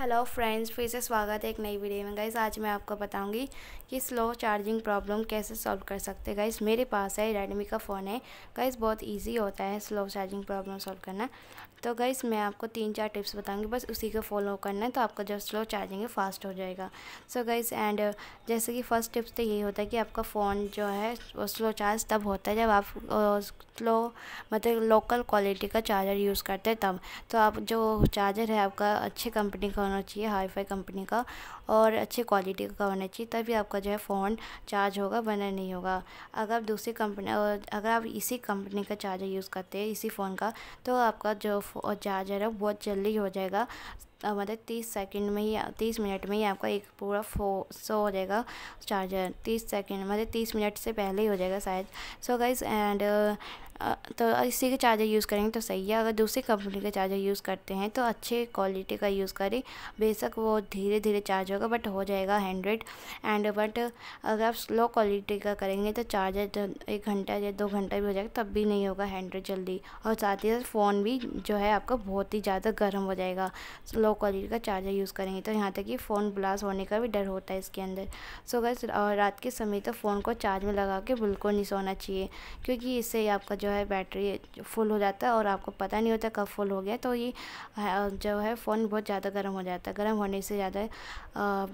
hello friends फिर से स्वागत है एक नई वीडियो में गाइस आज मैं आपको बताऊंगी कि स्लो चार्जिंग प्रॉब्लम कैसे सॉल्व कर सकते हैं गाइस मेरे पास है रेडमी का फ़ोन है गाइस बहुत इजी होता है स्लो चार्जिंग प्रॉब्लम सॉल्व करना तो गाइस मैं आपको तीन चार टिप्स बताऊंगी बस उसी को फॉलो करना है तो आपका जो स्लो चार्जिंग है फास्ट हो जाएगा सो गाइस एंड जैसे कि फर्स्ट टिप्स तो यही होता है कि आपका फ़ोन जो है वो स्लो चार्ज तब होता है जब आप स्लो मतलब लोकल क्वालिटी का चार्जर यूज़ करते हैं तब तो आप जो चार्जर है आपका अच्छी कंपनी का होना चाहिए हाई फाई कंपनी का और अच्छी क्वालिटी का होना चाहिए तभी आपका जो है फ़ोन चार्ज होगा वरना नहीं होगा अगर आप दूसरी कंपनी अगर आप इसी कंपनी का चार्जर यूज़ करते हैं इसी फ़ोन का तो आपका जो चार्जर है बहुत जल्दी हो जाएगा मतलब तीस सेकंड में ही तीस मिनट में ही आपका एक पूरा फो सो हो जाएगा चार्जर तीस सेकंड मतलब तीस मिनट से पहले ही हो जाएगा शायद सो गाइज एंड तो इसी के चार्जर यूज़ करेंगे तो सही है अगर दूसरी कंपनी का चार्जर यूज़ करते हैं तो अच्छे क्वालिटी का यूज़ करें बेशक वो धीरे धीरे चार्ज होगा बट हो जाएगा हंड्रेड एंड बट अगर आप स्लो क्वालिटी का करेंगे तो चार्जर तो एक घंटा या दो घंटा भी हो जाएगा तब भी नहीं होगा हंड्रेड जल्दी और साथ ही साथ फ़ोन भी जो है आपका बहुत ही ज़्यादा गर्म हो जाएगा स्लो लो क्वालिटी का चार्जर यूज़ करेंगे तो यहाँ तक कि फ़ोन ब्लास्ट होने का भी डर होता है इसके अंदर सो गैस रात के समय तो फ़ोन को चार्ज में लगा के बिल्कुल नहीं सोना चाहिए क्योंकि इससे आपका जो है बैटरी फुल हो जाता है और आपको पता नहीं होता कब फुल हो गया तो ये जो है फ़ोन बहुत ज़्यादा गर्म हो जाता है गर्म होने से ज़्यादा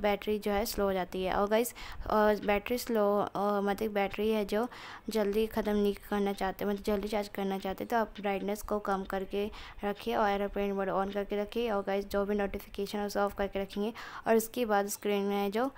बैटरी जो है स्लो हो जाती है और गाइस बैटरी स्लो मतलब बैटरी है जो जल्दी ख़त्म नहीं करना चाहते मतलब जल्दी चार्ज करना चाहते तो आप ब्राइटनेस को कम करके रखिए और एरोप्लेन मोड ऑन करके रखिए और गाइस जो भी नोटिफिकेशन उसे ऑफ करके रखेंगे और उसके बाद स्क्रीन में जो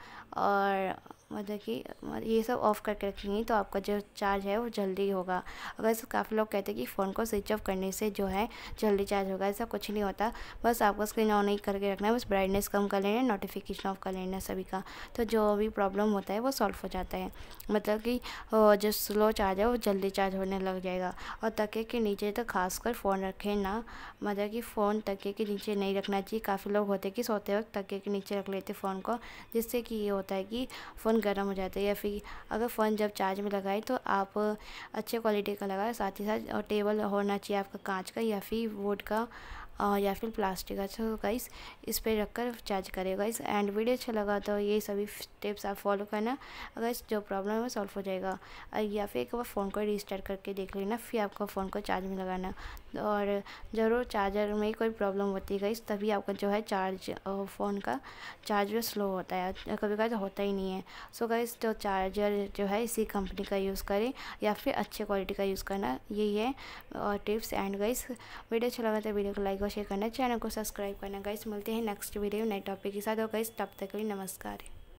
और मतलब कि मतलब ये सब ऑफ़ करके रखेंगे तो आपका जो चार्ज है वो जल्दी होगा अगर काफ़ी लोग कहते हैं कि फ़ोन को स्विच ऑफ करने से जो है जल्दी चार्ज होगा ऐसा कुछ नहीं होता बस आपको स्क्रीन ऑन नहीं करके रखना है बस ब्राइटनेस कम कर लेना है नोटिफिकेशन ऑफ कर लेना सभी का तो जो भी प्रॉब्लम होता है वो सॉल्व हो जाता है मतलब कि जो स्लो चार्ज है वो जल्दी चार्ज होने लग जाएगा और तके के नीचे तो खास फ़ोन रखें ना मतलब कि फ़ोन तके के नीचे नहीं रखना चाहिए काफ़ी लोग होते कि सोते वक्त तके के नीचे रख लेते फ़ोन को जिससे कि ये होता है कि फ़ोन गर्म हो जाता है या फिर अगर फ़ोन जब चार्ज में लगाए तो आप अच्छे क्वालिटी का लगाएं साथ ही साथ और टेबल होना चाहिए आपका कांच का या फिर वुड का या फिर प्लास्टिक अच्छा तो गाइस इस पर रख कर चार्ज करें गाइस एंड वीडियो अच्छा लगा तो ये सभी स्टेप्स आप फॉलो करना अगर जो प्रॉब्लम है वो सॉल्व हो जाएगा या फिर एक बार फ़ोन को रिस्टार्ट करके देख लेना फिर आपको फ़ोन को चार्ज में लगाना और ज़रूर चार्जर में कोई प्रॉब्लम होती है गाइस तभी आपका जो है चार्ज फ़ोन का भी स्लो होता है कभी कभी तो होता ही नहीं है सो गाइस जो चार्जर जो है इसी कंपनी का यूज़ करें या फिर अच्छे क्वालिटी का यूज़ करना यही है और टिप्स एंड गाइस वीडियो अच्छा लगा तो वीडियो को लाइक शेयर करना चैनल को सब्सक्राइब करना गाइस मिलते हैं नेक्स्ट वीडियो नए टॉपिक के साथ और गाइस तब तक के लिए नमस्कार